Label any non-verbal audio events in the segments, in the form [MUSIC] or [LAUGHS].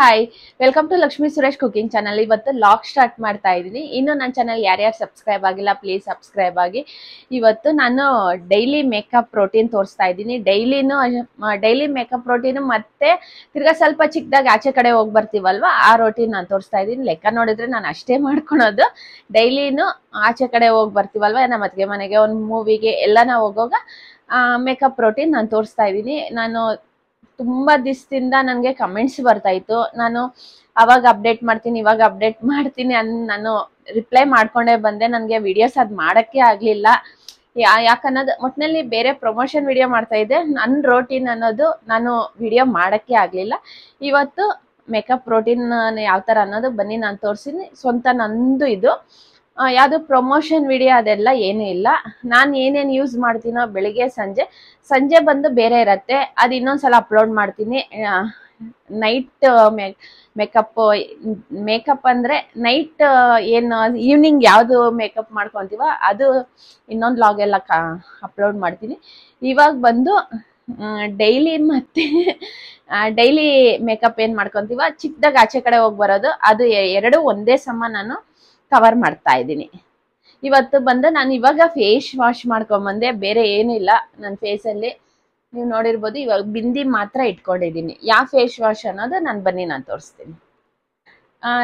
hi welcome to Lakshmi Suresh cooking channel ಇವತ್ತು vlog start ಮಾಡ್ತಾ ಇದ್ದೀನಿ ಇನ್ನು ನನ್ನ ಚಾನಲ್ ಯಾರ್ಯಾರು ಸಬ್ಸ್ಕ್ರೈಬ್ ಆಗಿಲ್ಲ ಪ್ಲೀಸ್ ಸಬ್ಸ್ಕ್ರೈಬ್ ಆಗಿ ಇವತ್ತು ನಾನು ಡೈಲಿ ಮೇಕಪ್ ಪ್ರೋಟೀನ್ ತೋರಿಸ್ತಾ ಇದ್ದೀನಿ ಡೈಲಿನೂ ಡೈಲಿ ಮೇಕಪ್ ಪ್ರೋಟೀನು ಮತ್ತೆ ತಿರ್ಗಾ ಸ್ವಲ್ಪ ಚಿಕ್ಕದಾಗಿ ಆಚೆ ಕಡೆ ಹೋಗಿ ಬರ್ತೀವಲ್ವ ಆ ರೋಟೀನ್ ನಾನು ತೋರಿಸ್ತಾ ಇದ್ದೀನಿ ಲೆಕ್ಕ ನೋಡಿದ್ರೆ ನಾನು ಅಷ್ಟೇ [LAUGHS] ಮಾಡ್ಕೊಳೋದು ಡೈಲಿನೂ ಆಚೆ ಕಡೆ ಹೋಗಿ ಬರ್ತೀವಲ್ವ ನಮ್ಮ ಅತ್ತಿಗೆ ಮನೆಗೆ ಒಂದು ಮೂವಿಗೆ ಎಲ್ಲ ನಾವು ಹೋಗೋವಾಗ ಮೇಕಪ್ ಪ್ರೋಟೀನ್ ನಾನು ತೋರಿಸ್ತಾ ಇದ್ದೀನಿ ನಾನು ತುಂಬ ದಿವಸದಿಂದ ನನಗೆ ಕಮೆಂಟ್ಸ್ ಇತ್ತು ನಾನು ಅವಾಗ ಅಪ್ಡೇಟ್ ಮಾಡ್ತೀನಿ ಇವಾಗ ಅಪ್ಡೇಟ್ ಮಾಡ್ತೀನಿ ಅನ್ ನಾನು ರಿಪ್ಲೈ ಮಾಡ್ಕೊಂಡೇ ಬಂದೆ ನನಗೆ ವಿಡಿಯೋಸ್ ಅದು ಮಾಡೋಕ್ಕೆ ಆಗಲಿಲ್ಲ ಯಾಕನ್ನೋದು ಒಟ್ಟಿನಲ್ಲಿ ಬೇರೆ ಪ್ರಮೋಷನ್ ವಿಡಿಯೋ ಮಾಡ್ತಾ ಇದ್ದೆ ನನ್ನ ರೋಟೀನ್ ಅನ್ನೋದು ನಾನು ವಿಡಿಯೋ ಮಾಡೋಕ್ಕೆ ಆಗಲಿಲ್ಲ ಇವತ್ತು ಮೇಕಪ್ ಪ್ರೋಟೀನ್ ಯಾವ ಥರ ಅನ್ನೋದು ಬನ್ನಿ ನಾನು ತೋರಿಸಿನಿ ಸ್ವಂತ ನಂದು ಇದು ಯಾವುದು ಪ್ರಮೋಷನ್ ವಿಡಿಯೋ ಅದೆಲ್ಲ ಏನೂ ಇಲ್ಲ ನಾನು ಏನೇನು ಯೂಸ್ ಮಾಡ್ತೀನೋ ಬೆಳಿಗ್ಗೆ ಸಂಜೆ ಸಂಜೆ ಬಂದು ಬೇರೆ ಇರತ್ತೆ ಅದು ಸಲ ಅಪ್ಲೋಡ್ ಮಾಡ್ತೀನಿ ನೈಟ್ ಮೇ ಮೇಕಪ್ ಮೇಕಪ್ ಅಂದರೆ ನೈಟ್ ಏನು ಈವ್ನಿಂಗ್ ಯಾವುದು ಮೇಕಪ್ ಮಾಡ್ಕೊತೀವ ಅದು ಇನ್ನೊಂದು ಲಾಗೆಲ್ಲ ಕಾ ಅಪ್ಲೋಡ್ ಮಾಡ್ತೀನಿ ಇವಾಗ ಬಂದು ಡೈಲಿ ಮತ್ತೆ ಡೈಲಿ ಮೇಕಪ್ ಏನು ಮಾಡ್ಕೊತೀವ ಚಿಕ್ಕದಾಗ ಆಚೆ ಕಡೆ ಹೋಗಿ ಬರೋದು ಅದು ಎರಡು ಒಂದೇ ಸಮ ನಾನು ಕವರ್ ಮಾಡ್ತಾ ಇದ್ದೀನಿ ಇವತ್ತು ಬಂದು ನಾನು ಇವಾಗ ಫೇಸ್ ವಾಶ್ ಮಾಡ್ಕೊಂಬಂದೆ ಬೇರೆ ಏನಿಲ್ಲ ನನ್ನ ಫೇಸಲ್ಲಿ ನೀವು ನೋಡಿರ್ಬೋದು ಇವಾಗ ಬಿಂದಿ ಮಾತ್ರ ಇಟ್ಕೊಂಡಿದ್ದೀನಿ ಯಾವ ಫೇಸ್ ವಾಶ್ ಅನ್ನೋದು ನಾನು ಬನ್ನಿ ನಾನು ತೋರಿಸ್ತೀನಿ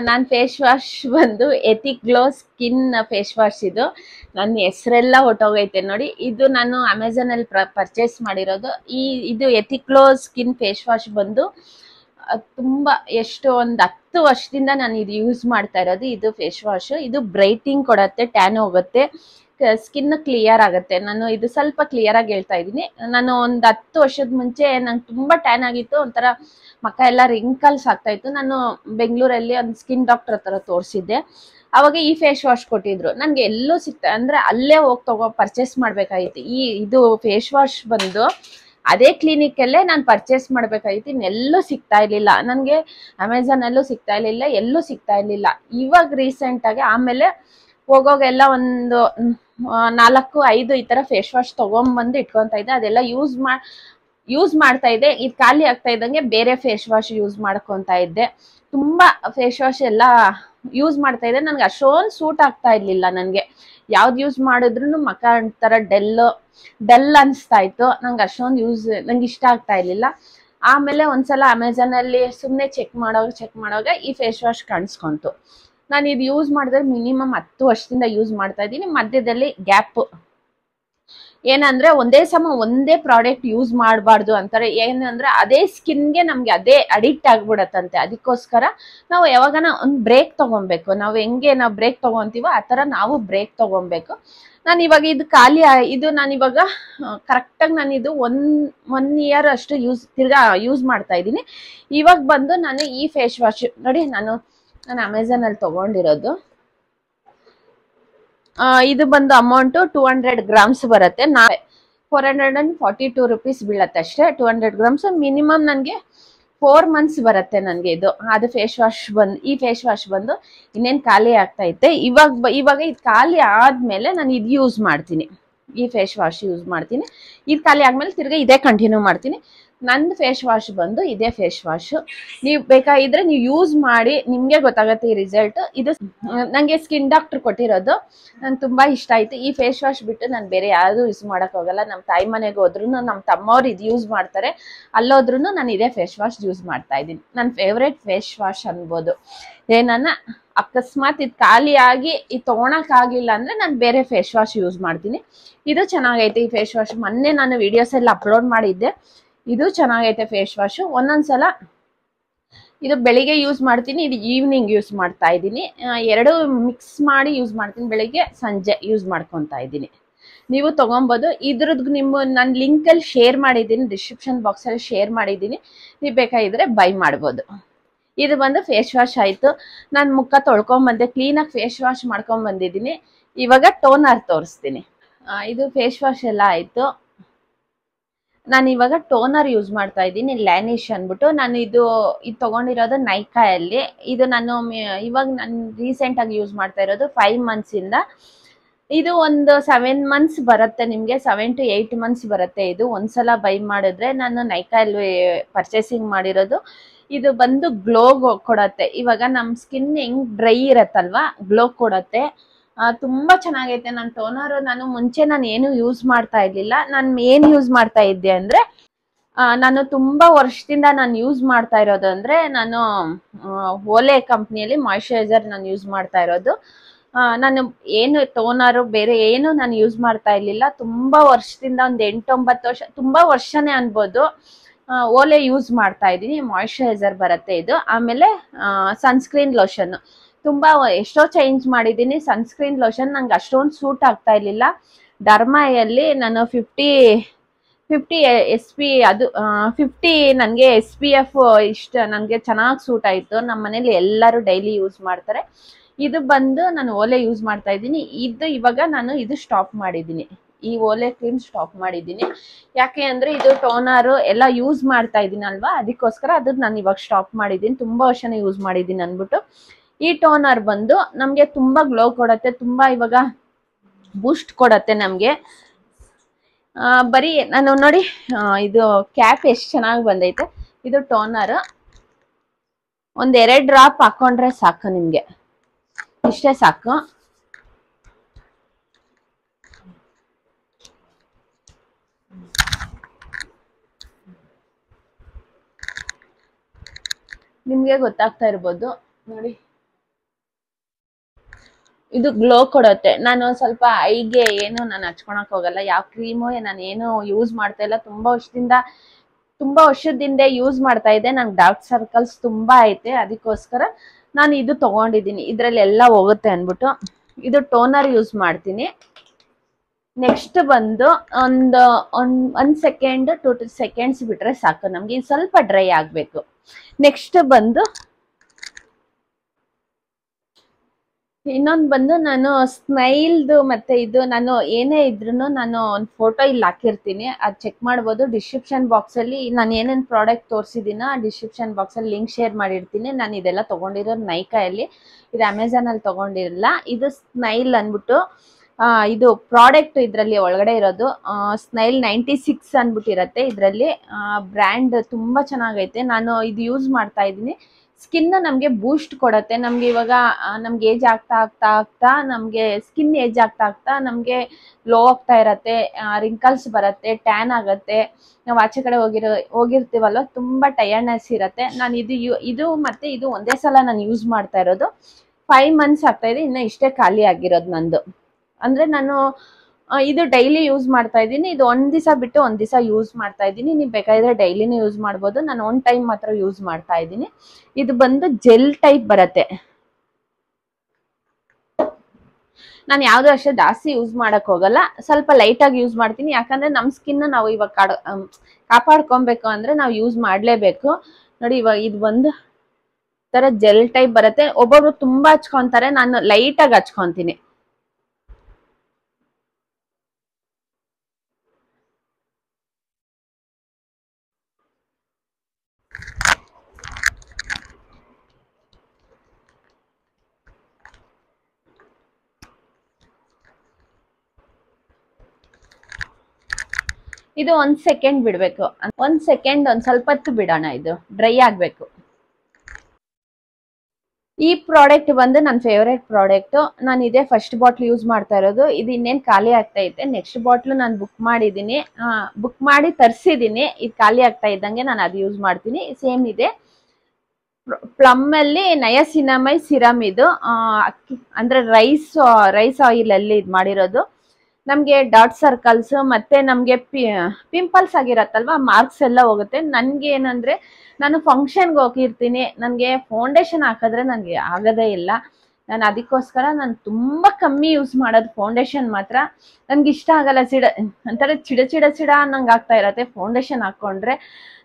ನಾನು ಫೇಸ್ ವಾಶ್ ಬಂದು ethic glow skin face wash ಇದು ನನ್ನ ಹೆಸರೆಲ್ಲ ಹೊಟ್ಟೋಗೈತೆ ನೋಡಿ ಇದು ನಾನು ಅಮೆಝಾನಲ್ಲಿ ಪರ್ಚೇಸ್ ಮಾಡಿರೋದು ಈ ಇದು ethic glow skin face wash ಬಂದು ತುಂಬ ಎಷ್ಟು ಒಂದು ಹತ್ತು ವರ್ಷದಿಂದ ನಾನು ಇದು ಯೂಸ್ ಮಾಡ್ತಾ ಇರೋದು ಇದು ಫೇಸ್ ವಾಶ್ ಇದು ಬ್ರೈಟಿಂಗ್ ಕೊಡತ್ತೆ ಟ್ಯಾನ್ ಹೋಗುತ್ತೆ ಸ್ಕಿನ್ ಕ್ಲಿಯರ್ ಆಗುತ್ತೆ ನಾನು ಇದು ಸ್ವಲ್ಪ ಕ್ಲಿಯರ್ ಆಗಿ ಹೇಳ್ತಾ ಇದ್ದೀನಿ ನಾನು ಒಂದು ಹತ್ತು ವರ್ಷದ ಮುಂಚೆ ನಂಗೆ ತುಂಬ ಟ್ಯಾನ್ ಆಗಿತ್ತು ಒಂಥರ ಮಕ್ಕ ಎಲ್ಲ ರಿಂಕಲ್ಸ್ ಆಗ್ತಾ ಇತ್ತು ನಾನು ಬೆಂಗಳೂರಲ್ಲಿ ಒಂದು ಸ್ಕಿನ್ ಡಾಕ್ಟರ್ ಹತ್ರ ತೋರಿಸಿದ್ದೆ ಅವಾಗ ಈ ಫೇಸ್ ವಾಶ್ ಕೊಟ್ಟಿದ್ರು ನನಗೆ ಎಲ್ಲೂ ಸಿಗ್ತಾ ಅಂದರೆ ಅಲ್ಲೇ ಹೋಗಿ ತಗೋ ಪರ್ಚೇಸ್ ಮಾಡಬೇಕಾಗಿತ್ತು ಈ ಇದು ಫೇಸ್ ವಾಶ್ ಬಂದು ಅದೇ ಕ್ಲಿನಿಕ್ ಅಲ್ಲೇ ನಾನು ಪರ್ಚೇಸ್ ಮಾಡ್ಬೇಕಾಗಿತ್ತು ಇನ್ನೆಲ್ಲೂ ಸಿಗ್ತಾ ಇರ್ಲಿಲ್ಲ ನನಗೆ ಅಮೆಝಾನ್ ಅಲ್ಲೂ ಸಿಗ್ತಾ ಇರ್ಲಿಲ್ಲ ಎಲ್ಲೂ ಸಿಗ್ತಾ ಇರ್ಲಿಲ್ಲ ಇವಾಗ ರೀಸೆಂಟ್ ಆಗಿ ಆಮೇಲೆ ಹೋಗೋಗೆಲ್ಲ ಒಂದು ನಾಲ್ಕು ಐದು ಈ ತರ ಫೇಸ್ ವಾಶ್ ತಗೊಂಬಂದು ಇಟ್ಕೊತಾ ಇದ್ದೆ ಅದೆಲ್ಲ ಯೂಸ್ ಮಾ ಯೂಸ್ ಮಾಡ್ತಾ ಇದ್ದೆ ಇದು ಖಾಲಿ ಆಗ್ತಾ ಇದ್ದಂಗೆ ಬೇರೆ ಫೇಸ್ ವಾಶ್ ಯೂಸ್ ಮಾಡ್ಕೊತಾ ಇದ್ದೆ ತುಂಬಾ ಫೇಸ್ ವಾಶ್ ಎಲ್ಲ ಯೂಸ್ ಮಾಡ್ತಾ ಇದ್ದೆ ನನಗೆ ಅಷ್ಟೊಂದು ಸೂಟ್ ಆಗ್ತಾ ಇರ್ಲಿಲ್ಲ ನನಗೆ ಯಾವ್ದು ಯೂಸ್ ಮಾಡಿದ್ರು ಮಕ ಅಂತರ ಡೆಲ್ ಡೆಲ್ ಅನಿಸ್ತಾ ಇತ್ತು ನಂಗೆ ಅಷ್ಟೊಂದು ಯೂಸ್ ನಂಗೆ ಇಷ್ಟ ಆಗ್ತಾ ಇರ್ಲಿಲ್ಲ ಆಮೇಲೆ ಒಂದ್ಸಲ ಅಲ್ಲಿ ಸುಮ್ಮನೆ ಚೆಕ್ ಮಾಡೋ ಚೆಕ್ ಮಾಡೋವಾಗ ಈ ಫೇಸ್ ವಾಶ್ ಕಾಣಿಸ್ಕೊಂತು ನಾನು ಇದು ಯೂಸ್ ಮಾಡಿದ್ರೆ ಮಿನಿಮಮ್ ಹತ್ತು ವರ್ಷದಿಂದ ಯೂಸ್ ಮಾಡ್ತಾ ಇದ್ದೀನಿ ಮಧ್ಯದಲ್ಲಿ ಗ್ಯಾಪ್ ಏನಂದ್ರೆ ಒಂದೇ ಸಮ ಒಂದೇ ಪ್ರಾಡಕ್ಟ್ ಯೂಸ್ ಮಾಡಬಾರ್ದು ಅಂತಾರೆ ಏನಂದ್ರೆ ಅದೇ ಸ್ಕಿನ್ಗೆ ನಮ್ಗೆ ಅದೇ ಅಡಿಕ್ಟ್ ಆಗ್ಬಿಡತ್ತಂತೆ ಅದಕ್ಕೋಸ್ಕರ ನಾವು ಯಾವಾಗನ ಒಂದು ಬ್ರೇಕ್ ತಗೊಬೇಕು ನಾವು ಹೆಂಗೆ ನಾವು ಬ್ರೇಕ್ ತಗೊಂತೀವೋ ಆ ಥರ ನಾವು ಬ್ರೇಕ್ ತಗೊಬೇಕು ನಾನು ಇವಾಗ ಇದು ಖಾಲಿ ಇದು ನಾನು ಇವಾಗ ಕರೆಕ್ಟಾಗಿ ನಾನು ಇದು ಒನ್ ಒನ್ ಇಯರ್ ಅಷ್ಟು ಯೂಸ್ ತಿರ್ಗಾ ಯೂಸ್ ಮಾಡ್ತಾ ಇದ್ದೀನಿ ಇವಾಗ ಬಂದು ನಾನು ಈ ಫೇಸ್ ವಾಶ್ ನೋಡಿ ನಾನು ನಾನು ಅಮೆಝಾನಲ್ಲಿ ತೊಗೊಂಡಿರೋದು ಇದು ಬಂದು ಅಮೌಂಟ್ ಟೂ ಹಂಡ್ರೆಡ್ ಗ್ರಾಮ್ಸ್ ಬರುತ್ತೆ ನಾ four hundred and forty two rupees ಬೀಳತ್ತೆ ಅಷ್ಟೇ ಟೂ ಹಂಡ್ರೆಡ್ ಗ್ರಾಮ್ಸ್ ಮಿನಿಮಮ್ ನನಗೆ ಫೋರ್ ಮಂತ್ಸ್ ಬರುತ್ತೆ ನನಗೆ ಇದು ಅದು ಫೇಸ್ ವಾಶ್ ಬಂದು ಈ ಫೇಸ್ ವಾಶ್ ಬಂದು ಇನ್ನೇನು ಖಾಲಿ ಆಗ್ತಾ ಇತ್ತೆ ಇವಾಗ ಇವಾಗ ಇದು ಖಾಲಿ ಆದಮೇಲೆ ನಾನು ಇದು ಯೂಸ್ ಮಾಡ್ತೀನಿ ಈ ಫೇಸ್ ವಾಶ್ ಯೂಸ್ ಮಾಡ್ತೀನಿ ಇದು ಖಾಲಿ ಆದಮೇಲೆ ತಿರ್ಗಿ ಇದೇ ಕಂಟಿನ್ಯೂ ಮಾಡ್ತೀನಿ ನಂದು ಫೇಸ್ ವಾಶ್ ಬಂದು ಇದೇ ಫೇಸ್ ವಾಶ್ ನೀವು ಬೇಕಾಗಿದ್ರೆ ನೀವು ಯೂಸ್ ಮಾಡಿ ನಿಮಗೆ ಗೊತ್ತಾಗುತ್ತೆ ಈ ರಿಸಲ್ಟ್ ಇದು ನನಗೆ ಸ್ಕಿನ್ ಡಾಕ್ಟರ್ ಕೊಟ್ಟಿರೋದು ನಂಗೆ ತುಂಬಾ ಇಷ್ಟ ಆಯ್ತು ಈ ಫೇಸ್ ವಾಶ್ ಬಿಟ್ಟು ನಾನು ಬೇರೆ ಯಾರು ಯೂಸ್ ಹೋಗಲ್ಲ ನಮ್ಮ ತಾಯಿ ಮನೆಗೆ ಹೋದ್ರೂ ನಮ್ಮ ತಮ್ಮವ್ರು ಇದು ಯೂಸ್ ಮಾಡ್ತಾರೆ ಅಲ್ಲೋದ್ರೂ ನಾನು ಇದೇ ಫೇಸ್ ವಾಶ್ ಯೂಸ್ ಮಾಡ್ತಾ ಇದ್ದೀನಿ ನನ್ನ ಫೇವ್ರೇಟ್ ಫೇಸ್ ವಾಶ್ ಅನ್ಬೋದು ಏನನ್ನ ಅಕಸ್ಮಾತ್ ಇದು ಖಾಲಿಯಾಗಿ ಇದು ತೊಗೊಳಕ್ಕಾಗಿಲ್ಲ ಅಂದ್ರೆ ನಾನು ಬೇರೆ ಫೇಸ್ ವಾಶ್ ಯೂಸ್ ಮಾಡ್ತೀನಿ ಇದು ಚೆನ್ನಾಗೈತೆ ಈ ಫೇಸ್ ವಾಶ್ ಮೊನ್ನೆ ನಾನು ವಿಡಿಯೋಸ್ ಎಲ್ಲ ಅಪ್ಲೋಡ್ ಮಾಡಿದ್ದೆ ಇದು ಚೆನ್ನಾಗೈತೆ ಫೇಸ್ ವಾಶು ಒಂದೊಂದ್ಸಲ ಇದು ಬೆಳಿಗ್ಗೆ ಯೂಸ್ ಮಾಡ್ತೀನಿ ಇದು ಈವ್ನಿಂಗ್ ಯೂಸ್ ಮಾಡ್ತಾ ಇದ್ದೀನಿ ಎರಡು ಮಿಕ್ಸ್ ಮಾಡಿ ಯೂಸ್ ಮಾಡ್ತೀನಿ ಬೆಳಿಗ್ಗೆ ಸಂಜೆ ಯೂಸ್ ಮಾಡ್ಕೊತಾ ಇದ್ದೀನಿ ನೀವು ತೊಗೊಬೋದು ಇದ್ರದ್ದು ನಿಮ್ಮ ನನ್ನ ಲಿಂಕಲ್ಲಿ ಶೇರ್ ಮಾಡಿದ್ದೀನಿ ಡಿಸ್ಕ್ರಿಪ್ಷನ್ ಬಾಕ್ಸಲ್ಲಿ ಶೇರ್ ಮಾಡಿದ್ದೀನಿ ನೀವು ಬೇಕಾಗಿದ್ರೆ ಬೈ ಮಾಡ್ಬೋದು ಇದು ಬಂದು ಫೇಸ್ ವಾಶ್ ಆಯಿತು ನಾನು ಮುಖ ತೊಳ್ಕೊಂಬಂದೆ ಕ್ಲೀನಾಗಿ ಫೇಸ್ ವಾಶ್ ಮಾಡ್ಕೊಂಬಂದಿದ್ದೀನಿ ಇವಾಗ ಟೋನರ್ ತೋರಿಸ್ತೀನಿ ಇದು ಫೇಸ್ ವಾಶ್ ಎಲ್ಲ ಆಯಿತು ನಾನು ಇವಾಗ ಟೋನರ್ ಯೂಸ್ ಮಾಡ್ತಾ ಇದ್ದೀನಿ ಲ್ಯಾನಿಶ್ ಅಂದ್ಬಿಟ್ಟು ನಾನು ಇದು ಇದು ತೊಗೊಂಡಿರೋದು ನೈಕಾಯಲ್ಲಿ ಇದು ನಾನು ಇವಾಗ ನಾನು ರೀಸೆಂಟಾಗಿ ಯೂಸ್ ಮಾಡ್ತಾ ಇರೋದು ಫೈವ್ ಮಂತ್ಸಿಂದ ಇದು ಒಂದು ಸೆವೆನ್ ಮಂತ್ಸ್ ಬರುತ್ತೆ ನಿಮಗೆ ಸೆವೆನ್ ಟು ಏಯ್ಟ್ ಮಂತ್ಸ್ ಬರುತ್ತೆ ಇದು ಒಂದ್ಸಲ ಬೈ ಮಾಡಿದ್ರೆ ನಾನು ನೈಕಾಯಲ್ಲಿ ಪರ್ಚೇಸಿಂಗ್ ಮಾಡಿರೋದು ಇದು ಬಂದು ಗ್ಲೋ ಕೊಡತ್ತೆ ಇವಾಗ ನಮ್ಮ ಸ್ಕಿನ್ ಹೆಂಗೆ ಡ್ರೈ ಇರತ್ತಲ್ವ ಗ್ಲೋ ಕೊಡತ್ತೆ ತುಂಬಾ ಚೆನ್ನಾಗೈತೆ ನನ್ನ ಟೋನರ್ ನಾನು ಮುಂಚೆ ನಾನು ಏನು ಯೂಸ್ ಮಾಡ್ತಾ ಇರ್ಲಿಲ್ಲ ನಾನು ಏನ್ ಯೂಸ್ ಮಾಡ್ತಾ ಇದ್ದೆ ಅಂದ್ರೆ ನಾನು ತುಂಬಾ ವರ್ಷದಿಂದ ನಾನು ಯೂಸ್ ಮಾಡ್ತಾ ಇರೋದು ಅಂದ್ರೆ ನಾನು ಓಲೆ ಕಂಪ್ನಿಯಲ್ಲಿ ಮಾಯಿಶ್ಚರೈಸರ್ ನಾನು ಯೂಸ್ ಮಾಡ್ತಾ ಇರೋದು ನಾನು ಏನು ಟೋನರ್ ಬೇರೆ ಏನು ನಾನು ಯೂಸ್ ಮಾಡ್ತಾ ಇರ್ಲಿಲ್ಲ ತುಂಬಾ ವರ್ಷದಿಂದ ಒಂದ್ ಎಂಟೊಂಬತ್ತು ವರ್ಷ ತುಂಬಾ ವರ್ಷನೇ ಅನ್ಬೋದು ಓಲೆ ಯೂಸ್ ಮಾಡ್ತಾ ಇದ್ದೀನಿ ಮಾಯಿಶ್ಚರೈಸರ್ ಬರುತ್ತೆ ಇದು ಆಮೇಲೆ ಸನ್ಸ್ಕ್ರೀನ್ ಲೋಷನ್ ತುಂಬಾ ಎಷ್ಟೋ ಚೇಂಜ್ ಮಾಡಿದ್ದೀನಿ ಸನ್ಸ್ಕ್ರೀನ್ ಲೋಷನ್ ನಂಗೆ ಅಷ್ಟೊಂದು ಸೂಟ್ ಆಗ್ತಾ ಇರಲಿಲ್ಲ ಧರ್ಮಾಯಲ್ಲಿ ನಾನು ಫಿಫ್ಟಿ ಫಿಫ್ಟಿ ಎಸ್ ಪಿ ಅದು ಫಿಫ್ಟಿ ನನಗೆ ಎಸ್ ಪಿ ಎಫ್ ಇಷ್ಟ ನನಗೆ ಚೆನ್ನಾಗಿ ಸೂಟ್ ಆಯಿತು ನಮ್ಮ ಮನೇಲಿ ಎಲ್ಲರೂ ಡೈಲಿ ಯೂಸ್ ಮಾಡ್ತಾರೆ ಇದು ಬಂದು ನಾನು ಓಲೆ ಯೂಸ್ ಮಾಡ್ತಾ ಇದ್ದೀನಿ ಇದು ಇವಾಗ ನಾನು ಇದು ಸ್ಟಾಪ್ ಮಾಡಿದ್ದೀನಿ ಈ ಓಲೆ ಕ್ರೀಮ್ ಸ್ಟಾಪ್ ಮಾಡಿದ್ದೀನಿ ಯಾಕೆ ಅಂದರೆ ಇದು ಟೋನರು ಎಲ್ಲ ಯೂಸ್ ಮಾಡ್ತಾ ಅಲ್ವಾ ಅದಕ್ಕೋಸ್ಕರ ಅದನ್ನ ನಾನು ಇವಾಗ ಸ್ಟಾಪ್ ಮಾಡಿದ್ದೀನಿ ತುಂಬ ವರ್ಷನೇ ಯೂಸ್ ಮಾಡಿದ್ದೀನಿ ಅಂದ್ಬಿಟ್ಟು ಈ ಟೋನರ್ ಬಂದು ನಮ್ಗೆ ತುಂಬಾ ಗ್ಲೋ ಕೊಡತ್ತೆ ತುಂಬಾ ಇವಾಗ ಬೂಸ್ಟ್ ಕೊಡತ್ತೆ ನಮ್ಗೆ ಬರೀ ನಾನು ನೋಡಿ ಇದು ಕ್ಯಾಪ್ ಎಷ್ಟು ಚೆನ್ನಾಗಿ ಬಂದೈತೆ ಇದು ಟೋನರ್ ಒಂದ್ ಡ್ರಾಪ್ ಹಾಕೊಂಡ್ರೆ ಸಾಕು ನಿಮ್ಗೆ ಇಷ್ಟೇ ಸಾಕು ನಿಮ್ಗೆ ಗೊತ್ತಾಗ್ತಾ ಇರ್ಬೋದು ನೋಡಿ ಇದು ಗ್ಲೋ ಕೊಡುತ್ತೆ ನಾನು ಸ್ವಲ್ಪ ಐಗೆ ಏನು ನಾನು ಹಚ್ಕೊಳಕ್ ಹೋಗಲ್ಲ ಯಾವ ಕ್ರೀಮು ನಾನು ಏನು ಯೂಸ್ ಮಾಡ್ತಾ ಇಲ್ಲ ತುಂಬಾ ವರ್ಷದಿಂದ ತುಂಬಾ ವರ್ಷದಿಂದ ಯೂಸ್ ಮಾಡ್ತಾ ಇದೆ ನಂಗೆ ಡಾರ್ಕ್ ಸರ್ಕಲ್ಸ್ ತುಂಬಾ ಐತೆ ಅದಕ್ಕೋಸ್ಕರ ನಾನು ಇದು ತಗೊಂಡಿದ್ದೀನಿ ಇದ್ರಲ್ಲಿ ಎಲ್ಲ ಹೋಗುತ್ತೆ ಅನ್ಬಿಟ್ಟು ಇದು ಟೋನರ್ ಯೂಸ್ ಮಾಡ್ತೀನಿ ನೆಕ್ಸ್ಟ್ ಬಂದು ಒಂದು ಒಂದ್ one second to two seconds ಬಿಟ್ರೆ ಸಾಕು ನಮ್ಗೆ ಸ್ವಲ್ಪ ಡ್ರೈ ಆಗ್ಬೇಕು ನೆಕ್ಸ್ಟ್ ಬಂದು ಇನ್ನೊಂದು ಬಂದು ನಾನು ಸ್ನೈಲ್ದು ಮತ್ತೆ ಇದು ನಾನು ಏನೇ ಇದ್ರು ನಾನು ಒಂದು ಫೋಟೋ ಇಲ್ಲಿ ಹಾಕಿರ್ತೀನಿ ಅದು ಚೆಕ್ ಮಾಡ್ಬೋದು ಡಿಸ್ಕ್ರಿಪ್ಷನ್ ಅಲ್ಲಿ ನಾನು ಏನೇನ್ ಪ್ರಾಡಕ್ಟ್ ತೋರಿಸಿದ್ದೀನೋ ಆ ಡಿಸ್ಕ್ರಿಪ್ಷನ್ ಅಲ್ಲಿ ಲಿಂಕ್ ಶೇರ್ ಮಾಡಿರ್ತೀನಿ ನಾನು ಇದೆಲ್ಲ ತೊಗೊಂಡಿರೋ ನೈಕಾಯಲ್ಲಿ ಇದು ಅಲ್ಲಿ ತಗೊಂಡಿರಲ್ಲ ಇದು ಸ್ನೈಲ್ ಅಂದ್ಬಿಟ್ಟು ಇದು ಪ್ರಾಡಕ್ಟ್ ಇದರಲ್ಲಿ ಒಳಗಡೆ ಇರೋದು ಸ್ನೈಲ್ ನೈಂಟಿ ಸಿಕ್ಸ್ ಅಂದ್ಬಿಟ್ಟಿರತ್ತೆ ಇದರಲ್ಲಿ ಬ್ರ್ಯಾಂಡ್ ತುಂಬಾ ಚೆನ್ನಾಗೈತೆ ನಾನು ಇದು ಯೂಸ್ ಮಾಡ್ತಾ ಇದ್ದೀನಿ ಸ್ಕಿನ್ ನಮಗೆ ಬೂಸ್ಟ್ ಕೊಡತ್ತೆ ನಮ್ಗೆ ಇವಾಗ ನಮ್ಗೆ ಏಜ್ ಆಗ್ತಾ ಆಗ್ತಾ ಆಗ್ತಾ ನಮ್ಗೆ ಸ್ಕಿನ್ ಏಜ್ ಆಗ್ತಾ ಆಗ್ತಾ ನಮ್ಗೆ ಲೋ ಆಗ್ತಾ ಇರತ್ತೆ ರಿಂಕಲ್ಸ್ ಬರತ್ತೆ ಟ್ಯಾನ್ ಆಗತ್ತೆ ನಾವು ಆಚೆ ಕಡೆ ಹೋಗಿರೋ ಹೋಗಿರ್ತೀವಲ್ಲ ತುಂಬಾ ಟಯರ್ಡ್ನೆಸ್ ಇರತ್ತೆ ನಾನು ಇದು ಇದು ಮತ್ತೆ ಇದು ಒಂದೇ ಸಲ ನಾನು ಯೂಸ್ ಮಾಡ್ತಾ ಇರೋದು ಫೈವ್ ಮಂತ್ಸ್ ಆಗ್ತಾ ಇದೆ ಇನ್ನ ಇಷ್ಟೇ ಖಾಲಿ ಆಗಿರೋದು ನಂದು ಅಂದ್ರೆ ನಾನು ಇದು ಡೈಲಿ ಯೂಸ್ ಮಾಡ್ತಾ ಇದ್ದೀನಿ ಇದು ಒಂದ್ ದಿವಸ ಬಿಟ್ಟು ಒಂದ್ ದಿವಸ ಯೂಸ್ ಮಾಡ್ತಾ ಇದ್ದೀನಿ ನೀವು ಬೇಕಾದ್ರೆ ಡೈಲಿನೂ ಯೂಸ್ ಮಾಡ್ಬೋದು ನಾನು ಒನ್ ಟೈಮ್ ಮಾತ್ರ ಯೂಸ್ ಮಾಡ್ತಾ ಇದ್ದೀನಿ ಇದು ಬಂದು ಜೆಲ್ ಟೈಪ್ ಬರುತ್ತೆ ನಾನು ಯಾವ್ದು ಅಷ್ಟೇ ಜಾಸ್ತಿ ಯೂಸ್ ಮಾಡಕ್ ಹೋಗಲ್ಲ ಸ್ವಲ್ಪ ಲೈಟ್ ಆಗಿ ಯೂಸ್ ಮಾಡ್ತೀನಿ ಯಾಕಂದ್ರೆ ನಮ್ ಸ್ಕಿನ್ ನಾವು ಇವಾಗ ಕಾಡ ಕಾಪಾಡ್ಕೊಬೇಕು ಅಂದ್ರೆ ನಾವು ಯೂಸ್ ಮಾಡ್ಲೇಬೇಕು ನೋಡಿ ಇವಾಗ ಇದು ಬಂದು ತರ ಜೆಲ್ ಟೈಪ್ ಬರುತ್ತೆ ಒಬ್ಬೊಬ್ರು ತುಂಬಾ ಹಚ್ಕೊತಾರೆ ನಾನು ಲೈಟ್ ಆಗಿ ಇದು ಒಂದ್ ಸೆಕೆಂಡ್ ಬಿಡ್ಬೇಕು ಒಂದು ಸೆಕೆಂಡ್ ಒಂದು ಸ್ವಲ್ಪ ಹೊತ್ತು ಬಿಡೋಣ ಇದು ಡ್ರೈ ಆಗ್ಬೇಕು ಈ ಪ್ರಾಡಕ್ಟ್ ಬಂದು ನನ್ನ ಫೇವ್ರೇಟ್ ಪ್ರಾಡಕ್ಟ್ ನಾನು ಇದೇ ಫಸ್ಟ್ ಬಾಟ್ಲ್ ಯೂಸ್ ಮಾಡ್ತಾ ಇರೋದು ಇದು ಇನ್ನೇನು ಖಾಲಿ ಆಗ್ತಾ ಇದೆ ನೆಕ್ಸ್ಟ್ ಬಾಟ್ಲು ನಾನು ಬುಕ್ ಮಾಡಿದ್ದೀನಿ ಬುಕ್ ಮಾಡಿ ತರಿಸಿದ್ದೀನಿ ಇದು ಖಾಲಿ ಆಗ್ತಾ ಇದ್ದಂಗೆ ನಾನು ಅದು ಯೂಸ್ ಮಾಡ್ತೀನಿ ಸೇಮ್ ಇದೆ ಪ್ಲಮ್ ಅಲ್ಲಿ ನಯಸಿನಮೈ ಸಿರಮ್ ಇದು ಅಂದ್ರೆ ರೈಸ್ ರೈಸ್ ಆಯಿಲ್ ಅಲ್ಲಿ ಇದು ಮಾಡಿರೋದು ನಮಗೆ ಡಾಟ್ ಸರ್ಕಲ್ಸ್ ಮತ್ತೆ ನಮಗೆ ಪಿ ಪಿಂಪಲ್ಸ್ ಆಗಿರತ್ತಲ್ವಾ ಮಾರ್ಕ್ಸ್ ಎಲ್ಲ ಹೋಗುತ್ತೆ ನನಗೆ ಏನಂದರೆ ನಾನು ಫಂಕ್ಷನ್ಗೆ ಹೋಗಿರ್ತೀನಿ ನನಗೆ ಫೌಂಡೇಶನ್ ಹಾಕಿದ್ರೆ ನನಗೆ ಆಗೋದೇ ಇಲ್ಲ ನಾನು ಅದಕ್ಕೋಸ್ಕರ ನಾನು ತುಂಬ ಕಮ್ಮಿ ಯೂಸ್ ಮಾಡೋದು ಫೌಂಡೇಶನ್ ಮಾತ್ರ ನನಗೆ ಇಷ್ಟ ಆಗಲ್ಲ ಸಿಡ ಅಂತಾರೆ ಚಿಡ ಚಿಡ ಚಿಡ ಅನ್ನಂಗೆ ಆಗ್ತಾ ಇರತ್ತೆ ಫೌಂಡೇಶನ್ ಹಾಕ್ಕೊಂಡ್ರೆ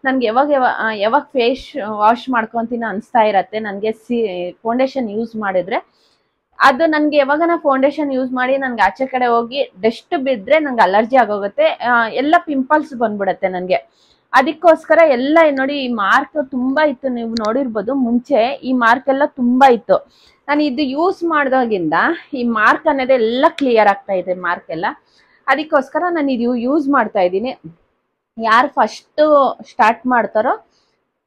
ನನಗೆ ಯಾವಾಗ ಯಾವಾಗ ಯಾವಾಗ ಫೇಸ್ ವಾಶ್ ಮಾಡ್ಕೊತೀನಿ ಅನಿಸ್ತಾ ಇರತ್ತೆ ನನಗೆ ಸಿ ಫೌಂಡೇಶನ್ ಯೂಸ್ ಮಾಡಿದ್ರೆ ಅದು ನನ್ಗೆ ಯಾವಾಗ ಫೌಂಡೇಶನ್ ಯೂಸ್ ಮಾಡಿ ನನ್ಗೆ ಆಚೆ ಕಡೆ ಹೋಗಿ ಡಸ್ಟ್ ಬಿದ್ರೆ ನಂಗೆ ಅಲರ್ಜಿ ಆಗೋಗುತ್ತೆ ಎಲ್ಲ ಪಿಂಪಲ್ಸ್ ಬಂದ್ಬಿಡತ್ತೆ ನನ್ಗೆ ಅದಕ್ಕೋಸ್ಕರ ಎಲ್ಲ ನೋಡಿ ಈ ಮಾರ್ಕ್ ತುಂಬಾ ಇತ್ತು ನೀವು ನೋಡಿರ್ಬೋದು ಮುಂಚೆ ಈ ಮಾರ್ಕ್ ಎಲ್ಲ ತುಂಬಾ ಇತ್ತು ನಾನು ಇದು ಯೂಸ್ ಮಾಡಿದಾಗಿಂದ ಈ ಮಾರ್ಕ್ ಅನ್ನೋದು ಎಲ್ಲ ಕ್ಲಿಯರ್ ಆಗ್ತಾ ಇದೆ ಮಾರ್ಕ್ ಎಲ್ಲ ಅದಕ್ಕೋಸ್ಕರ ನಾನು ಇದು ಯೂಸ್ ಮಾಡ್ತಾ ಇದ್ದೀನಿ ಯಾರು ಫಸ್ಟು ಸ್ಟಾರ್ಟ್ ಮಾಡ್ತಾರೋ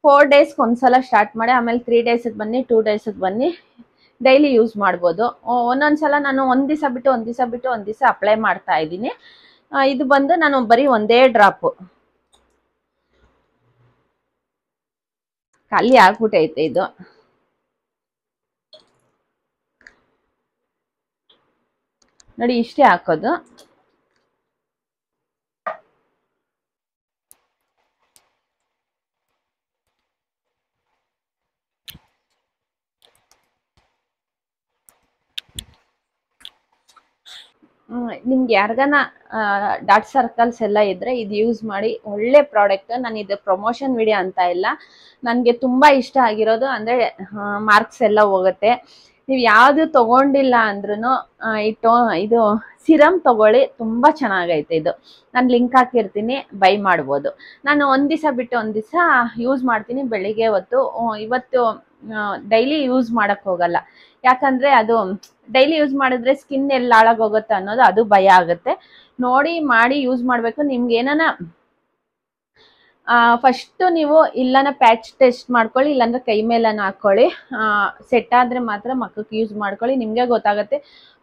ಫೋರ್ ಡೇಸ್ಗೆ ಒಂದ್ಸಲ ಸ್ಟಾರ್ಟ್ ಮಾಡಿ ಆಮೇಲೆ ತ್ರೀ ಡೇಸಿಗೆ ಬನ್ನಿ ಟೂ ಡೇಸಿಗೆ ಬನ್ನಿ ಡೈಲಿ ಯೂಸ್ ಮಾಡ್ಬೋದು ಒಂದೊಂದ್ಸಲ ನಾನು ಒಂದ್ ದಿವಸ ಬಿಟ್ಟು ಒಂದ್ ದಿವಸ ಬಿಟ್ಟು ಒಂದ್ ದಿವಸ ಅಪ್ಲೈ ಮಾಡ್ತಾ ಇದ್ದೀನಿ ಇದು ಬಂದು ನಾನು ಬರೀ ಒಂದೇ ಡ್ರಾಪು ಖಾಲಿ ಆಗ್ಬಿಟ್ಟೈತೆ ಇದು ನೋಡಿ ಇಷ್ಟೇ ಹಾಕೋದು ನಿಮ್ಗೆ ಯಾರ್ಗಾನ ಡಾಟ್ ಸರ್ಕಲ್ಸ್ ಎಲ್ಲ ಇದ್ರೆ ಇದು ಯೂಸ್ ಮಾಡಿ ಒಳ್ಳೆ ಪ್ರಾಡಕ್ಟ್ ನಾನು ಇದು ಪ್ರಮೋಷನ್ ವಿಡಿಯೋ ಅಂತ ಇಲ್ಲ ನನಗೆ ತುಂಬ ಇಷ್ಟ ಆಗಿರೋದು ಅಂದರೆ ಮಾರ್ಕ್ಸ್ ಎಲ್ಲ ಹೋಗುತ್ತೆ ನೀವು ಯಾವುದು ತಗೊಂಡಿಲ್ಲ ಅಂದ್ರೂ ಇಟ್ಟು ಇದು ಸಿರಮ್ ತಗೊಳ್ಳಿ ತುಂಬ ಚೆನ್ನಾಗೈತೆ ಇದು ನಾನು ಲಿಂಕ್ ಹಾಕಿರ್ತೀನಿ ಬೈ ಮಾಡ್ಬೋದು ನಾನು ಒಂದ್ ಬಿಟ್ಟು ಒಂದ್ ಯೂಸ್ ಮಾಡ್ತೀನಿ ಬೆಳಿಗ್ಗೆ ಹೊತ್ತು ಇವತ್ತು ಡೈಲಿ ಯೂಸ್ ಮಾಡಕ್ ಹೋಗಲ್ಲ ಯಾಕಂದರೆ ಅದು ಡೈಲಿ ಯೂಸ್ ಮಾಡಿದ್ರೆ ಸ್ಕಿನ್ ಎಲ್ಲ ಹಾಳಾಗೋಗುತ್ತೆ ಅನ್ನೋದು ಅದು ಭಯ ಆಗುತ್ತೆ ನೋಡಿ ಮಾಡಿ ಯೂಸ್ ಮಾಡಬೇಕು ನಿಮ್ಗೆ ಏನಾನ ಫಸ್ಟ್ ನೀವು ಇಲ್ಲನ ಪ್ಯಾಚ್ ಟೆಸ್ಟ್ ಮಾಡ್ಕೊಳ್ಳಿ ಇಲ್ಲಾಂದ್ರೆ ಕೈ ಮೇಲನ ಹಾಕೊಳ್ಳಿ ಸೆಟ್ ಆದ್ರೆ ಮಾತ್ರ ಮಕ್ಕಕ್ಕೆ ಯೂಸ್ ಮಾಡ್ಕೊಳ್ಳಿ ನಿಮಗೆ ಗೊತ್ತಾಗುತ್ತೆ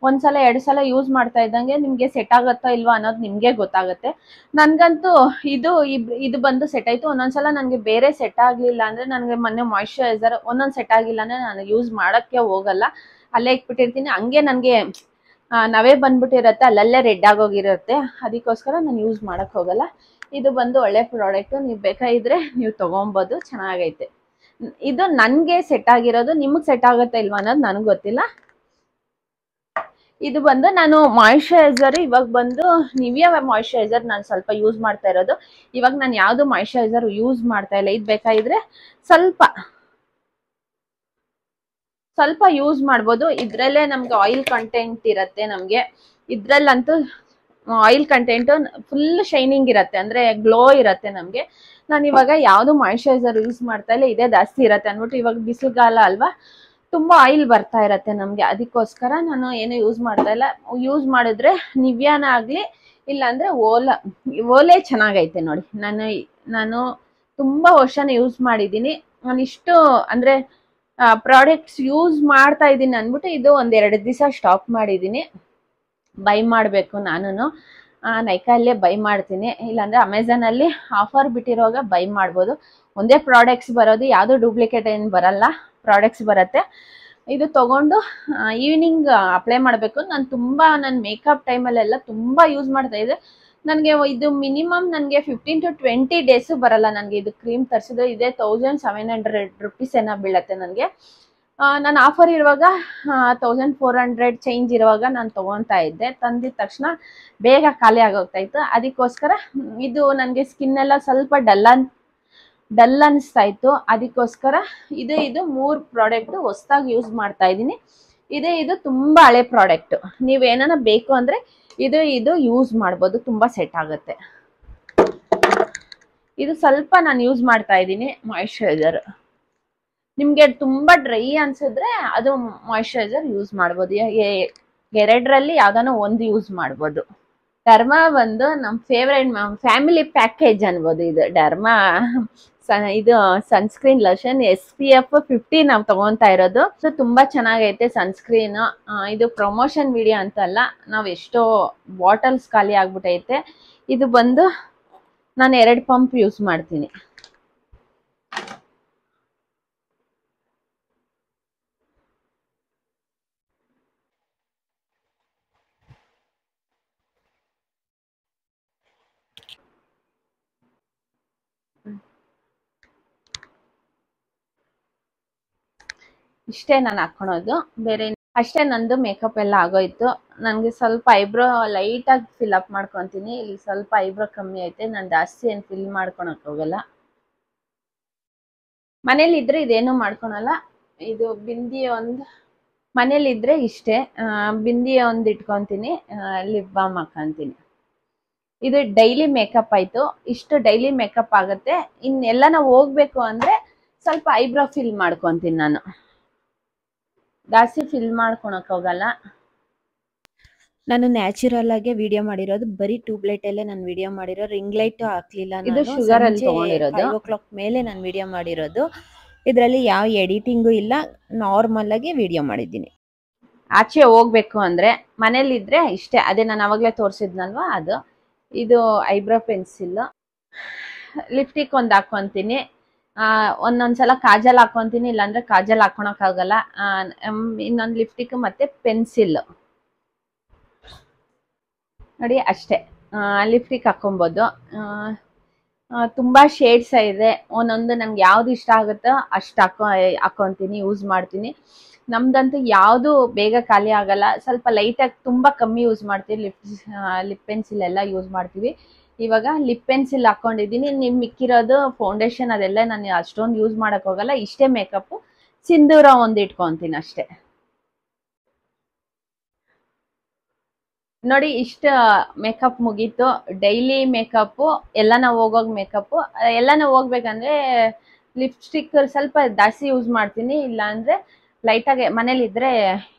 ಒಂದ್ಸಲ ಎರಡು ಸಲ ಯೂಸ್ ಮಾಡ್ತಾ ಇದ್ದಂಗೆ ನಿಮಗೆ ಸೆಟ್ ಆಗುತ್ತಾ ಇಲ್ವಾ ಅನ್ನೋದು ನಿಮಗೆ ಗೊತ್ತಾಗತ್ತೆ ನನಗಂತೂ ಇದು ಇದು ಬಂದು ಸೆಟ್ ಆಯ್ತು ಒಂದೊಂದ್ಸಲ ನನಗೆ ಬೇರೆ ಸೆಟ್ ಆಗಲಿಲ್ಲ ಅಂದ್ರೆ ನನಗೆ ಮೊನ್ನೆ ಮಾಯಿಶ್ಚರೈಸರ್ ಒಂದೊಂದ್ ಸೆಟ್ ಆಗಿಲ್ಲ ಅಂದ್ರೆ ನಾನು ಯೂಸ್ ಮಾಡಕ್ಕೆ ಹೋಗಲ್ಲ ಅಲ್ಲೇ ಇಟ್ಬಿಟ್ಟಿರ್ತೀನಿ ಹಂಗೆ ನನಗೆ ನವೇ ಬಂದ್ಬಿಟ್ಟಿರತ್ತೆ ಅಲ್ಲಲ್ಲೇ ರೆಡ್ ಆಗೋಗಿರುತ್ತೆ ಅದಕ್ಕೋಸ್ಕರ ನಾನು ಯೂಸ್ ಮಾಡಕ್ಕೆ ಹೋಗಲ್ಲ ಇದು ಬಂದು ಒಳ್ಳೆ ಪ್ರಾಡಕ್ಟ್ ನೀವು ಬೇಕಾಗಿದ್ರೆ ನೀವು ತೊಗೊಬೋದು ಚೆನ್ನಾಗೈತೆ ಇದು ನನಗೆ ಸೆಟ್ ಆಗಿರೋದು ನಿಮಗೆ ಸೆಟ್ ಆಗುತ್ತಾ ಇಲ್ವಾ ಅನ್ನೋದು ನನಗೆ ಗೊತ್ತಿಲ್ಲ ಇದು ಬಂದು ನಾನು ಮಾಯಿಶ್ಚರೈಸರ್ ಇವಾಗ ಬಂದು ನಿವಿಯ ಮಾಯಿಶ್ಚರೈಸರ್ ನಾನು ಸ್ವಲ್ಪ ಯೂಸ್ ಮಾಡ್ತಾ ಇರೋದು ಇವಾಗ ನಾನು ಯಾವ್ದು ಮಾಯಿಶ್ಚರೈಸರ್ ಯೂಸ್ ಮಾಡ್ತಾ ಇಲ್ಲ ಇದು ಬೇಕಾಗಿದ್ರೆ ಸ್ವಲ್ಪ ಸ್ವಲ್ಪ ಯೂಸ್ ಮಾಡ್ಬೋದು ಇದ್ರಲ್ಲೇ ನಮ್ಗೆ ಆಯಿಲ್ ಕಂಟೆಂಟ್ ಇರುತ್ತೆ ನಮಗೆ ಇದ್ರಲ್ಲಂತೂ ಆಯಿಲ್ ಕಂಟೆಂಟ್ ಫುಲ್ ಶೈನಿಂಗ್ ಇರತ್ತೆ ಅಂದ್ರೆ ಗ್ಲೋ ಇರತ್ತೆ ನಮಗೆ ನಾನು ಇವಾಗ ಯಾವುದು ಮಾಯಿಶ್ಚರೈಸರ್ ಯೂಸ್ ಮಾಡ್ತಾ ಇಲ್ಲ ಇದೇ ಜಾಸ್ತಿ ಇರತ್ತೆ ಅಂದ್ಬಿಟ್ಟು ಇವಾಗ ಬಿಸಿಲುಗಾಲ ಅಲ್ವಾ ತುಂಬಾ ಆಯಿಲ್ ಬರ್ತಾ ಇರತ್ತೆ ನಮಗೆ ಅದಕ್ಕೋಸ್ಕರ ನಾನು ಏನು ಯೂಸ್ ಮಾಡ್ತಾ ಇಲ್ಲ ಯೂಸ್ ಮಾಡಿದ್ರೆ ನಿವ್ಯಾನ ಆಗಲಿ ಇಲ್ಲಾಂದರೆ ಓಲ ಓಲೆ ಚೆನ್ನಾಗೈತೆ ನೋಡಿ ನಾನು ನಾನು ತುಂಬಾ ವರ್ಷನ ಯೂಸ್ ಮಾಡಿದ್ದೀನಿ ನಾನು ಇಷ್ಟು ಅಂದ್ರೆ ಪ್ರಾಡಕ್ಟ್ಸ್ ಯೂಸ್ ಮಾಡ್ತಾ ಇದ್ದೀನಿ ಅಂದ್ಬಿಟ್ಟು ಇದು ಒಂದೆರಡು ದಿವಸ ಸ್ಟಾಪ್ ಮಾಡಿದ್ದೀನಿ ಬೈ ಮಾಡಬೇಕು ನಾನು ನೈಕಲ್ಲೇ ಬೈ ಮಾಡ್ತೀನಿ ಇಲ್ಲಾಂದರೆ ಅಮೆಝಾನಲ್ಲಿ ಆಫರ್ ಬಿಟ್ಟಿರೋವಾಗ ಬೈ ಮಾಡ್ಬೋದು ಒಂದೇ ಪ್ರಾಡಕ್ಟ್ಸ್ ಬರೋದು ಯಾವುದು ಡೂಪ್ಲಿಕೇಟ್ ಏನು ಬರಲ್ಲ ಪ್ರಾಡಕ್ಟ್ಸ್ ಬರುತ್ತೆ ಇದು ತೊಗೊಂಡು ಈವ್ನಿಂಗ್ ಅಪ್ಲೈ ಮಾಡಬೇಕು ನಾನು ತುಂಬ ನನ್ನ ಮೇಕಪ್ ಟೈಮಲ್ಲೆಲ್ಲ ತುಂಬ ಯೂಸ್ ಮಾಡ್ತಾ ಇದ್ದೆ ನನಗೆ ಇದು ಮಿನಿಮಮ್ ನನಗೆ ಫಿಫ್ಟೀನ್ ಟು ಟ್ವೆಂಟಿ ಡೇಸು ಬರಲ್ಲ ನನಗೆ ಇದು ಕ್ರೀಮ್ ತರಿಸಿದ್ರೆ ಇದೇ ತೌಸಂಡ್ ಸೆವೆನ್ ಹಂಡ್ರೆಡ್ ರುಪೀಸ್ ಏನೋ ಬೀಳತ್ತೆ ನನಗೆ ನಾನು ಆಫರ್ ಇರುವಾಗ ತೌಸಂಡ್ ಫೋರ್ ಹಂಡ್ರೆಡ್ ಚೇಂಜ್ ಇರುವಾಗ ನಾನು ತೊಗೊತಾ ಇದ್ದೆ ತಂದಿದ ತಕ್ಷಣ ಬೇಗ ಖಾಲಿ ಇತ್ತು ಅದಕ್ಕೋಸ್ಕರ ಇದು ನನಗೆ ಸ್ಕಿನ್ ಎಲ್ಲ ಸ್ವಲ್ಪ ಡಲ್ ಅನ್ ಡಲ್ ಅನ್ನಿಸ್ತಾ ಇತ್ತು ಅದಕ್ಕೋಸ್ಕರ ಇದು ಇದು ಮೂರು ಪ್ರಾಡಕ್ಟು ಹೊಸ್ದಾಗಿ ಯೂಸ್ ಮಾಡ್ತಾ ಇದ್ದೀನಿ ಇದೇ ಇದು ತುಂಬ ಹಳೆ ಪ್ರಾಡಕ್ಟು ನೀವೇನ ಬೇಕು ಅಂದರೆ ಇದು ಇದು ಯೂಸ್ ಮಾಡ್ಬೋದು ತುಂಬ ಸೆಟ್ ಆಗುತ್ತೆ ಇದು ಸ್ವಲ್ಪ ನಾನು ಯೂಸ್ ಮಾಡ್ತಾ ಇದ್ದೀನಿ ಮಾಯಿಶ್ಚರೈಸರ್ ನಿಮ್ಗೆ ತುಂಬಾ ಡ್ರೈ ಅನ್ಸಿದ್ರೆ ಅದು ಮಾಯಿಶ್ಚರೈಸರ್ ಯೂಸ್ ಮಾಡ್ಬೋದು ಎರಡರಲ್ಲಿ ಯಾವ್ದಾನ ಒಂದು ಯೂಸ್ ಮಾಡ್ಬೋದು ಡರ್ಮಾ ಬಂದು ನಮ್ಮ ಫೇವ್ರೆಟ್ ಫ್ಯಾಮಿಲಿ ಪ್ಯಾಕೇಜ್ ಅನ್ಬೋದು ಇದು ಡರ್ಮಾ ಇದು sunscreen lotion S P F fifty ನಾವು ತಗೊಂತಾ ಇರೋದು ಸೊ ತುಂಬಾ ಚೆನ್ನಾಗೈತೆ ಸನ್ಸ್ಕ್ರೀನ್ ಇದು ಪ್ರಮೋಷನ್ ವಿಡಿಯೋ ಅಂತಲ್ಲ ನಾವು ಎಷ್ಟೋ ಬಾಟಲ್ಸ್ ಖಾಲಿ ಆಗ್ಬಿಟ್ಟೈತೆ ಇದು ಬಂದು ನಾನು ಎರಡು ಪಂಪ್ ಯೂಸ್ ಮಾಡ್ತೀನಿ ಇಷ್ಟೇ ನಾನು ಹಾಕೊಳೋದು ಬೇರೆ ಅಷ್ಟೇ ನಂದು ಮೇಕಪ್ ಎಲ್ಲ ಆಗೋಯ್ತು ನನಗೆ ಸ್ವಲ್ಪ ಐಬ್ರೋ ಲೈಟಾಗಿ ಫಿಲ್ಅಪ್ ಮಾಡ್ಕೊತೀನಿ ಇಲ್ಲಿ ಸ್ವಲ್ಪ ಐಬ್ರೋ ಕಮ್ಮಿ ಐತೆ ನಾನು ಜಾಸ್ತಿ ಏನು ಫಿಲ್ ಮಾಡ್ಕೊಳಕ್ ಹೋಗಲ್ಲ ಮನೇಲಿ ಇದ್ರೆ ಇದೇನು ಮಾಡ್ಕೊಳಲ್ಲ ಇದು ಬಿಂದಿ ಒಂದು ಮನೇಲಿ ಇದ್ರೆ ಇಷ್ಟೇ ಬಿಂದಿ ಒಂದು ಇಟ್ಕೊತೀನಿ ಲಿಪ್ ಬಾಮ್ ಹಾಕೊಂತೀನಿ ಇದು ಡೈಲಿ ಮೇಕಪ್ ಆಯ್ತು ಇಷ್ಟು ಡೈಲಿ ಮೇಕಪ್ ಆಗುತ್ತೆ ಇನ್ನೆಲ್ಲ ನಾವು ಹೋಗ್ಬೇಕು ಅಂದ್ರೆ ಸ್ವಲ್ಪ ಐಬ್ರೋ ಫಿಲ್ ಮಾಡ್ಕೊತೀನಿ ನಾನು ಜಾಸ್ತಿ ಫಿಲ್ ಮಾಡ್ಕೊಳಕ್ ಹೋಗಲ್ಲ ನಾನು ನ್ಯಾಚುರಲ್ ಆಗಿ ವಿಡಿಯೋ ಮಾಡಿರೋದು ಬರೀ ಟ್ಯೂಬ್ ಲೈಟ್ ಅಲ್ಲೇ ನಾನು ವಿಡಿಯೋ ಮಾಡಿರೋ ರಿಂಗ್ ಲೈಟ್ ಹಾಕ್ಲಿಲ್ಲ ಕ್ಲಾಕ್ ಮೇಲೆ ನಾನು ವಿಡಿಯೋ ಮಾಡಿರೋದು ಇದರಲ್ಲಿ ಯಾವ ಎಡಿಟಿಂಗು ಇಲ್ಲ ನಾರ್ಮಲ್ ಆಗಿ ವಿಡಿಯೋ ಮಾಡಿದ್ದೀನಿ ಆಚೆ ಹೋಗ್ಬೇಕು ಅಂದ್ರೆ ಮನೇಲಿದ್ರೆ ಇಷ್ಟೇ ಅದೇ ನಾನು ಅವಾಗಲೇ ತೋರಿಸಿದ್ನಲ್ವಾ ಅದು ಇದು ಐಬ್ರೋ ಪೆನ್ಸಿಲ್ ಲಿಪ್ಟಿಕ್ ಒಂದು ಹಾಕೊಂತೀನಿ ಒಂದೊಂದ್ಸಲ ಕಾಜಲ್ ಹಾಕೊಂತೀನಿ ಇಲ್ಲಾಂದ್ರೆ ಕಾಜಲ್ ಹಾಕೊಳಕ್ಕಾಗಲ್ಲ ಇನ್ನೊಂದು ಲಿಪ್ಸ್ಟಿಕ್ ಮತ್ತೆ ಪೆನ್ಸಿಲ್ ನೋಡಿ ಅಷ್ಟೇ ಲಿಪ್ಸ್ಟಿಕ್ ಹಾಕೊಬೋದು ತುಂಬಾ ಶೇಡ್ಸ್ ಇದೆ ಒಂದೊಂದು ನಮ್ಗೆ ಯಾವ್ದು ಇಷ್ಟ ಆಗುತ್ತೋ ಅಷ್ಟ ಹಾಕೊ ಹಾಕೊತೀನಿ ಯೂಸ್ ಮಾಡ್ತೀನಿ ನಮ್ದಂತೂ ಯಾವುದು ಬೇಗ ಖಾಲಿ ಆಗಲ್ಲ ಸ್ವಲ್ಪ ಲೈಟಾಗಿ ತುಂಬಾ ಕಮ್ಮಿ ಯೂಸ್ ಮಾಡ್ತೀವಿ ಲಿಪ್ ಲಿಪ್ ಪೆನ್ಸಿಲ್ ಎಲ್ಲ ಯೂಸ್ ಮಾಡ್ತೀವಿ ಇವಾಗ ಲಿಪ್ ಪೆನ್ಸಿಲ್ ಹಾಕೊಂಡಿದ್ದೀನಿ ನಿಮ್ ಮಿಕ್ಕಿರೋದು ಫೌಂಡೇಶನ್ ಅದೆಲ್ಲ ನಾನು ಅಷ್ಟೊಂದು ಯೂಸ್ ಮಾಡಕ್ ಹೋಗಲ್ಲ ಇಷ್ಟೇ ಮೇಕಪ್ ಸಿಂಧೂರ ಒಂದು ಇಟ್ಕೊತೀನಿ ಅಷ್ಟೇ ನೋಡಿ ಇಷ್ಟ ಮೇಕಪ್ ಮುಗೀತು ಡೈಲಿ ಮೇಕಪ್ ಎಲ್ಲಾನ ಹೋಗೋಗ್ ಮೇಕಪ್ ಎಲ್ಲಾನ ಹೋಗ್ಬೇಕಂದ್ರೆ ಲಿಪ್ಸ್ಟಿಕ್ ಸ್ವಲ್ಪ ಜಾಸ್ತಿ ಯೂಸ್ ಮಾಡ್ತೀನಿ ಇಲ್ಲಾಂದ್ರೆ ಲೈಟಾಗಿ ಇದ್ರೆ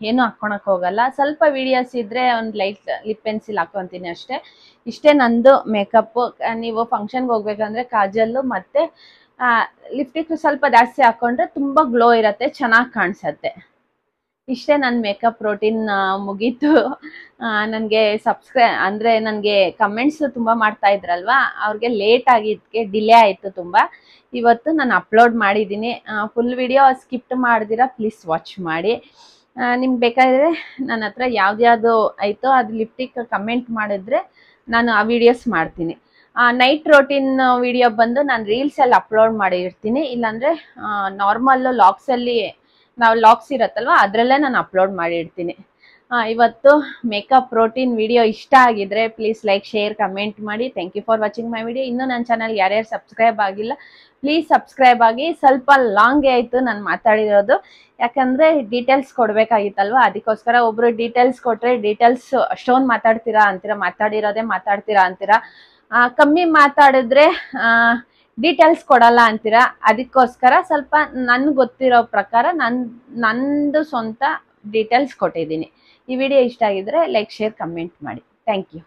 ಏನು ಹಾಕೊಳಕ್ ಹೋಗಲ್ಲ ಸ್ವಲ್ಪ ವಿಡಿಯೋಸ್ ಇದ್ರೆ ಒಂದು ಲೈಟ್ ಲಿಪ್ ಪೆನ್ಸಿಲ್ ಹಾಕೊಂತೀನಿ ಅಷ್ಟೇ ಇಷ್ಟೇ ನಂದು ಮೇಕಪ್ ನೀವು ಫಂಕ್ಷನ್ಗೆ ಹೋಗ್ಬೇಕಂದ್ರೆ ಕಾಜಲ್ಲು ಮತ್ತೆ ಲಿಫ್ಟಿಕ್ ಸ್ವಲ್ಪ ಜಾಸ್ತಿ ಹಾಕೊಂಡ್ರೆ ತುಂಬಾ ಗ್ಲೋ ಇರತ್ತೆ ಚೆನ್ನಾಗಿ ಕಾಣಿಸತ್ತೆ ಇಷ್ಟೇ ನನ್ನ ಮೇಕಪ್ ರೋಟೀನ್ ಮುಗೀತು ನನಗೆ ಸಬ್ಸ್ಕ್ರೈ ಅಂದರೆ ನನಗೆ ಕಮೆಂಟ್ಸು ತುಂಬ ಮಾಡ್ತಾ ಇದ್ರಲ್ವಾ ಅವ್ರಿಗೆ ಲೇಟ್ ಆಗಿದ್ದಕ್ಕೆ ಡಿಲೇ ಆಯಿತು ತುಂಬ ಇವತ್ತು ನಾನು ಅಪ್ಲೋಡ್ ಮಾಡಿದ್ದೀನಿ ಫುಲ್ ವಿಡಿಯೋ ಸ್ಕಿಪ್ಟ್ ಮಾಡಿದಿರ ಪ್ಲೀಸ್ ವಾಚ್ ಮಾಡಿ ನಿಮ್ಗೆ ಬೇಕಾದರೆ ನನ್ನ ಹತ್ರ ಯಾವ್ದ್ಯಾವುದು ಆಯಿತೋ ಅದು ಲಿಪ್ಟಿಕ್ ಕಮೆಂಟ್ ಮಾಡಿದ್ರೆ ನಾನು ಆ ವಿಡಿಯೋಸ್ ಮಾಡ್ತೀನಿ ನೈಟ್ ರೋಟೀನ್ ವಿಡಿಯೋ ಬಂದು ನಾನು ರೀಲ್ಸಲ್ಲಿ ಅಪ್ಲೋಡ್ ಮಾಡಿರ್ತೀನಿ ಇಲ್ಲಾಂದರೆ ನಾರ್ಮಲ್ಲು ಲಾಕ್ಸಲ್ಲಿ ನಾವು ಲಾಕ್ಸ್ ಇರತ್ತಲ್ವ ಅದರಲ್ಲೇ ನಾನು ಅಪ್ಲೋಡ್ ಮಾಡಿರ್ತೀನಿ ಇವತ್ತು ಮೇಕಪ್ ಪ್ರೋಟೀನ್ ವಿಡಿಯೋ ಇಷ್ಟ ಆಗಿದ್ರೆ ಪ್ಲೀಸ್ ಲೈಕ್ ಶೇರ್ ಕಮೆಂಟ್ ಮಾಡಿ thank you for watching my video ಇನ್ನೂ ನನ್ನ ಚಾನಲ್ ಯಾರ್ಯಾರು ಸಬ್ಸ್ಕ್ರೈಬ್ ಆಗಿಲ್ಲ ಪ್ಲೀಸ್ ಸಬ್ಸ್ಕ್ರೈಬ್ ಆಗಿ ಸ್ವಲ್ಪ ಲಾಂಗೇ ಆಯಿತು ನಾನು ಮಾತಾಡಿರೋದು ಯಾಕಂದರೆ ಡೀಟೇಲ್ಸ್ ಕೊಡಬೇಕಾಗಿತ್ತಲ್ವ ಅದಕ್ಕೋಸ್ಕರ ಒಬ್ಬರು ಡೀಟೇಲ್ಸ್ ಕೊಟ್ಟರೆ ಡೀಟೇಲ್ಸ್ ಅಷ್ಟೊಂದು ಮಾತಾಡ್ತೀರಾ ಅಂತೀರಾ ಮಾತಾಡಿರೋದೇ ಮಾತಾಡ್ತೀರಾ ಅಂತೀರಾ ಕಮ್ಮಿ ಮಾತಾಡಿದ್ರೆ ಡೀಟೇಲ್ಸ್ ಕೊಡಲ್ಲ ಅಂತೀರಾ ಅದಕ್ಕೋಸ್ಕರ ಸ್ವಲ್ಪ ನನ್ಗೆ ಗೊತ್ತಿರೋ ಪ್ರಕಾರ ನನ್ ನಂದು ಸ್ವಂತ ಡೀಟೇಲ್ಸ್ ಕೊಟ್ಟಿದ್ದೀನಿ ಈ ವಿಡಿಯೋ ಇಷ್ಟ ಆಗಿದ್ರೆ ಲೈಕ್ ಶೇರ್ ಕಮೆಂಟ್ ಮಾಡಿ ಥ್ಯಾಂಕ್ ಯು